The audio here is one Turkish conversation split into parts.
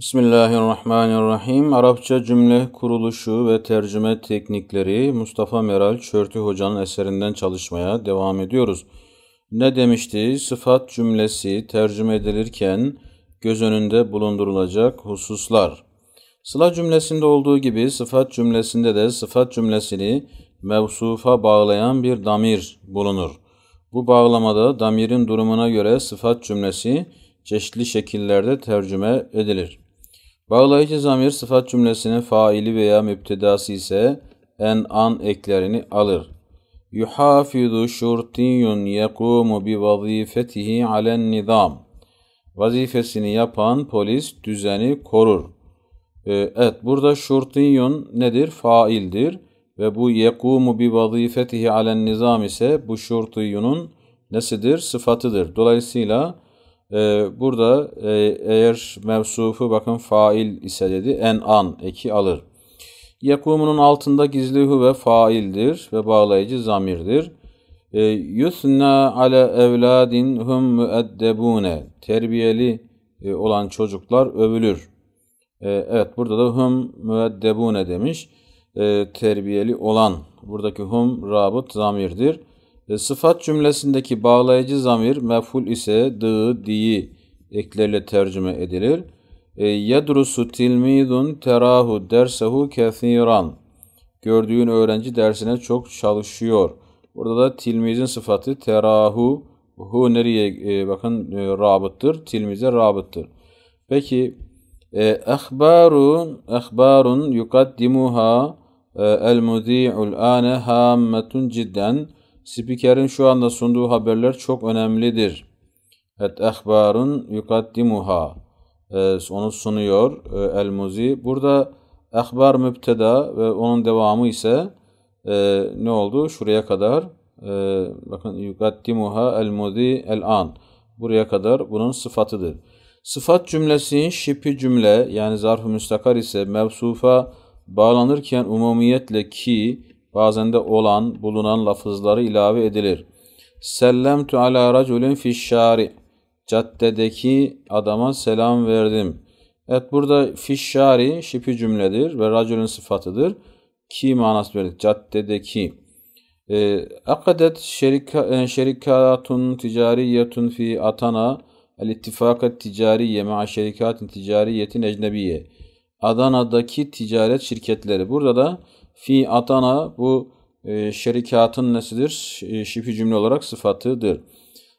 Bismillahirrahmanirrahim. Arapça cümle kuruluşu ve tercüme teknikleri Mustafa Meral Çörtü Hoca'nın eserinden çalışmaya devam ediyoruz. Ne demişti? Sıfat cümlesi tercüme edilirken göz önünde bulundurulacak hususlar. Sıla cümlesinde olduğu gibi sıfat cümlesinde de sıfat cümlesini mevsufa bağlayan bir damir bulunur. Bu bağlamada damirin durumuna göre sıfat cümlesi çeşitli şekillerde tercüme edilir. Bağlayıcı zamir sıfat cümlesinin faili veya müptedası ise en an eklerini alır. Yuhafizu şurtiyun yekumu bi vazifetihi alen nizam. Vazifesini yapan polis düzeni korur. Ee, evet burada şurtiyun nedir? Faildir. Ve bu yekumu bi vazifetihi alen nizam ise bu şurtiyunun nesidir? Sıfatıdır. Dolayısıyla ee, burada e, eğer mevsufu bakın fail ise dedi en an eki alır. Yakumunun altında gizli ve faildir ve bağlayıcı zamirdir. Ee, yusna ale evladin hum müeddebune terbiyeli e, olan çocuklar övülür. Ee, evet burada da hum müeddebune demiş. Terbiyeli olan. Buradaki hum rabıt zamirdir. E, sıfat cümlesindeki bağlayıcı zamir meful ise dı diyi eklerle tercüme edilir. E, yedrusu tilmidun terahu dersehu kethiran. Gördüğün öğrenci dersine çok çalışıyor. Burada da tilmizin sıfatı terahu, hu nereye e, bakın e, rabıttır, tilmize rabıttır. Peki e, ehbarun ehbarun yukaddimuha el mudi'ul ane hammetun cidden Spikerin şu anda sunduğu haberler çok önemlidir. Et ehbarun yukaddimuha. E, onu sunuyor e, El-Muzi. Burada ehbar müpteda ve onun devamı ise e, ne oldu? Şuraya kadar bakın yukaddimuha el-muzi el-an. Buraya kadar bunun sıfatıdır. Sıfat cümlesi şipi cümle yani zarf-ı müstakar ise mevsufa bağlanırken umumiyetle ki bazen de olan, bulunan lafızları ilave edilir. Sellemtu ala raculin fişşari. Caddedeki adama selam verdim. Evet burada fişşari şipi cümledir ve raculun sıfatıdır. Ki manası verdik. Caddedeki. E, akadet şerika, e, şerikatun ticariyetun fi atana el ittifakat ticariye ma'a şerikatin ticariyetin ecnebiye. Adana'daki ticaret şirketleri. Burada da Fi atana bu e, şerikatın nesidir? E, şifi cümle olarak sıfatıdır.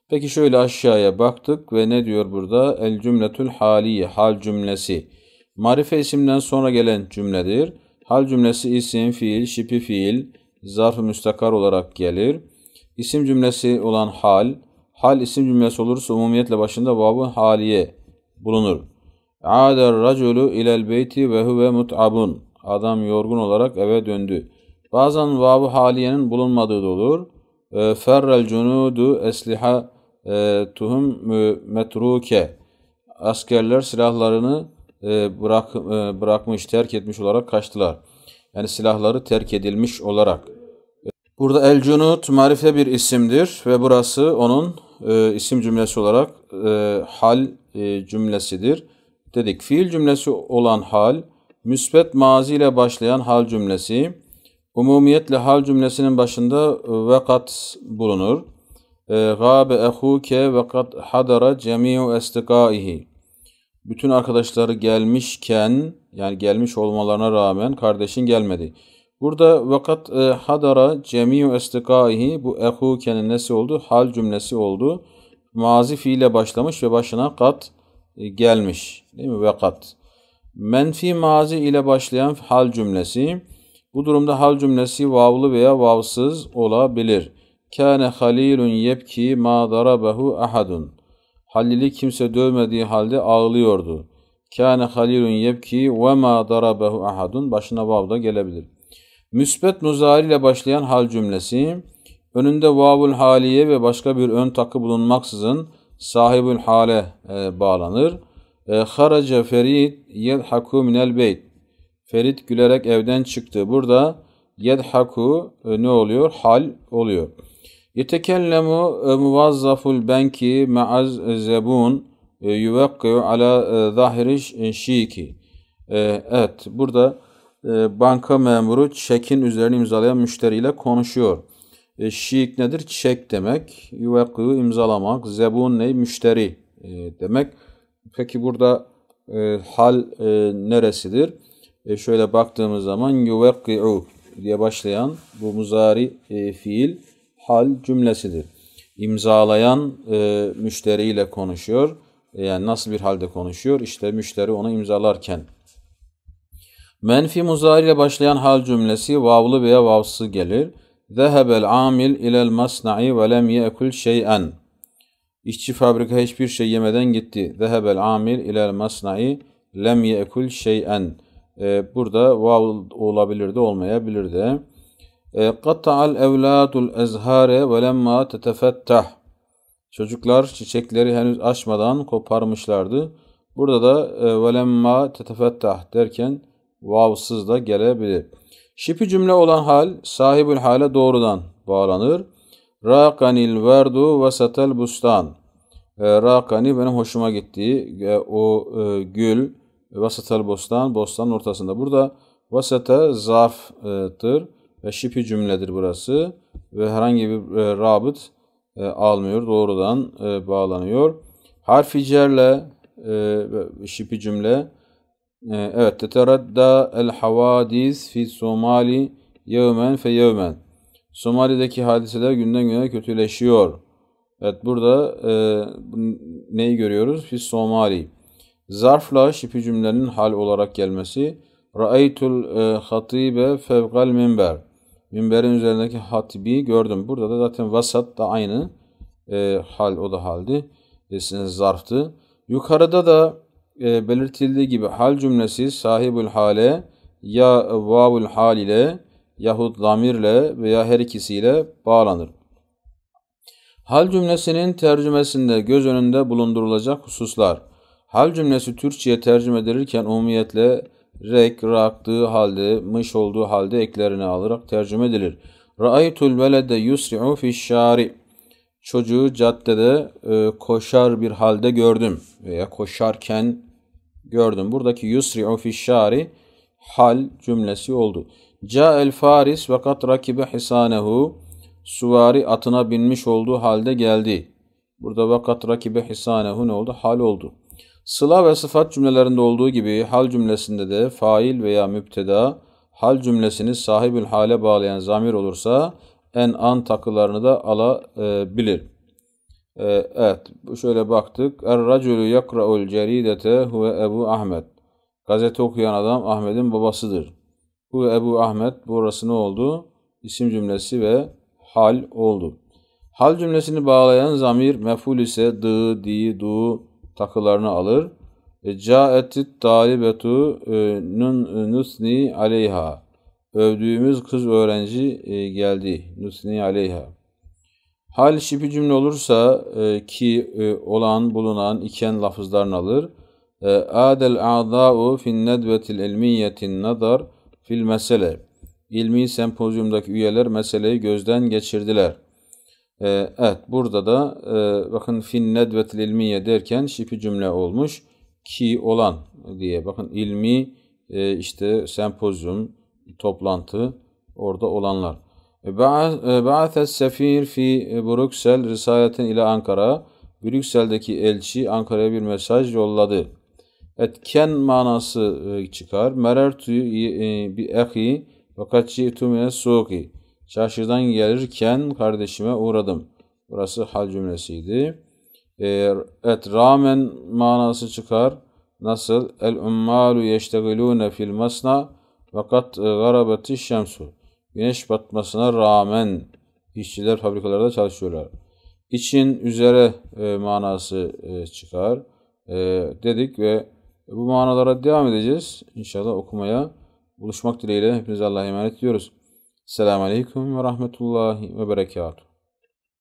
Peki şöyle aşağıya baktık ve ne diyor burada? El cümletül haliye, hal cümlesi. Marife isimden sonra gelen cümledir. Hal cümlesi isim, fiil, şipi fiil, zarf-ı müstakar olarak gelir. İsim cümlesi olan hal, hal isim cümlesi olursa umumiyetle başında babı haliye bulunur. Ader raculu ilel beyti ve huve mut'abun. Adam yorgun olarak eve döndü. Bazen vavu haliyenin bulunmadığı da olur. Ee, Ferrel cunudu esliha e, tuhum e, metruke. Askerler silahlarını e, bırak, bırakmış, terk etmiş olarak kaçtılar. Yani silahları terk edilmiş olarak. Burada El Cunut marife bir isimdir ve burası onun isim cümlesi olarak hal cümlesidir. Dedik fiil cümlesi olan hal müsbet mazi ile başlayan hal cümlesi umumiyetle hal cümlesinin başında e, vekat bulunur. E, Gâbe ehûke vekat hadara cemî'u estikâihi. Bütün arkadaşları gelmişken yani gelmiş olmalarına rağmen kardeşin gelmedi. Burada vekat e, hadara cemî'u estikâihi bu ehûkenin nesi oldu? Hal cümlesi oldu. Mazi fiile başlamış ve başına kat gelmiş. Değil mi? Vekat. Menfi mazi ile başlayan hal cümlesi. Bu durumda hal cümlesi vavlı veya vavsız olabilir. Kâne halilun yebki ma darabehu ahadun. Halil'i kimse dövmediği halde ağlıyordu. Kâne halilun yebki ve ma darabehu ahadun. Başına vav da gelebilir. Müsbet muzari ile başlayan hal cümlesi. Önünde vavul haliye ve başka bir ön takı bulunmaksızın sahibül hale e, bağlanır. E, Haraca Ferid yedhaku minel beyt. Ferit gülerek evden çıktı. Burada yedhaku e, ne oluyor? Hal oluyor. Yetekellemu e, muvazzaful benki ma'az zebun yuvekki'u ala zahiri şiki. Evet burada banka memuru çekin üzerine imzalayan müşteriyle konuşuyor. Şiik nedir? Çek demek. Yuvekki'u imzalamak. Zebun ne? Müşteri demek. Peki burada e, hal e, neresidir? E, şöyle baktığımız zaman yuvekki'u diye başlayan bu muzari e, fiil hal cümlesidir. İmzalayan e, müşteriyle konuşuyor. E, yani nasıl bir halde konuşuyor? İşte müşteri onu imzalarken. Menfi muzari ile başlayan hal cümlesi vavlı veya vavsız gelir. Zehebel amil ilel masna'i ve lem ye'kul şey'en. İşçi fabrika hiçbir şey yemeden gitti. Zehebel amil ilel masnai lem ye'kul şey'en. Burada vav olabilirdi, olmayabilirdi. Katta'al evladul ezhare ve lemma tetefettah. Çocuklar çiçekleri henüz açmadan koparmışlardı. Burada da ve lemma tetefettah derken vavsız da gelebilir. Şipi cümle olan hal sahibül hale doğrudan bağlanır. Rakanil verdu vesetel bustan. E, Rakani benim hoşuma gitti. E, o e, gül vesetel bostan, bostanın ortasında. Burada vesete zarftır ve şipi cümledir burası ve herhangi bir e, rabıt almıyor, doğrudan bağlanıyor. Harfi cerle şipi cümle e, evet teteradda el havadis fi somali yevmen fe yevmen Somali'deki hadiseler günden güne kötüleşiyor. Evet burada e, neyi görüyoruz? Fis Somali. Zarfla şifi cümlenin hal olarak gelmesi. Ra'aytul e, hatibe fevgal minber. Minberin üzerindeki hatibi gördüm. Burada da zaten vasat da aynı e, hal o da haldi. E, zarftı. Yukarıda da e, belirtildiği gibi hal cümlesi sahibül hale ya vavul hal ile yahut zamirle veya her ikisiyle bağlanır. Hal cümlesinin tercümesinde göz önünde bulundurulacak hususlar. Hal cümlesi Türkçe'ye tercüme edilirken umumiyetle rek, raktığı halde, mış olduğu halde eklerini alarak tercüme edilir. Ra'aytul velede yusri'u fişşari. Çocuğu caddede e, koşar bir halde gördüm veya koşarken gördüm. Buradaki yusri'u fişşari hal cümlesi oldu el faris ve kat rakibe hisanehu. Suvari atına binmiş olduğu halde geldi. Burada vakat rakibe hisanehu ne oldu? Hal oldu. Sıla ve sıfat cümlelerinde olduğu gibi hal cümlesinde de fail veya müpteda hal cümlesini sahibül hale bağlayan zamir olursa en an takılarını da alabilir. Ee, evet, şöyle baktık. Er-racülü yakra'ul ceridete huve Ebu Ahmet. Gazete okuyan adam Ahmet'in babasıdır. Bu Ebu Ahmet, burası ne oldu? İsim cümlesi ve hal oldu. Hal cümlesini bağlayan zamir meful ise dı, di, du takılarını alır. E, Caetit talibetu e, nun e, nusni aleyha. Övdüğümüz kız öğrenci geldi. Nusni aleyha. Hal şipi cümle olursa ki olan, bulunan, iken lafızlarını alır. Adel a'da'u fin nedvetil ilmiyetin nadar fil mesele. İlmi sempozyumdaki üyeler meseleyi gözden geçirdiler. Ee, evet burada da e, bakın fin nedvetil ilmiye derken şipi cümle olmuş. Ki olan diye bakın ilmi e, işte sempozyum, toplantı orada olanlar. E, e, ba'athes sefir fi e, Brüksel risaleten ile Ankara. Brüksel'deki elçi Ankara'ya bir mesaj yolladı etken manası e, çıkar. Merertu e, bi ahi fakat ji'tu suki. Çarşıdan gelirken kardeşime uğradım. Burası hal cümlesiydi. E, et ramen manası çıkar. Nasıl? El ummalu yeştegilûne fil masna fakat garabeti şemsu. Güneş batmasına rağmen işçiler fabrikalarda çalışıyorlar. İçin üzere e, manası e, çıkar e, dedik ve bu manalara devam edeceğiz. İnşallah okumaya buluşmak dileğiyle hepinize Allah'a emanet ediyoruz. Selamun Aleyküm ve Rahmetullahi ve Berekatuhu.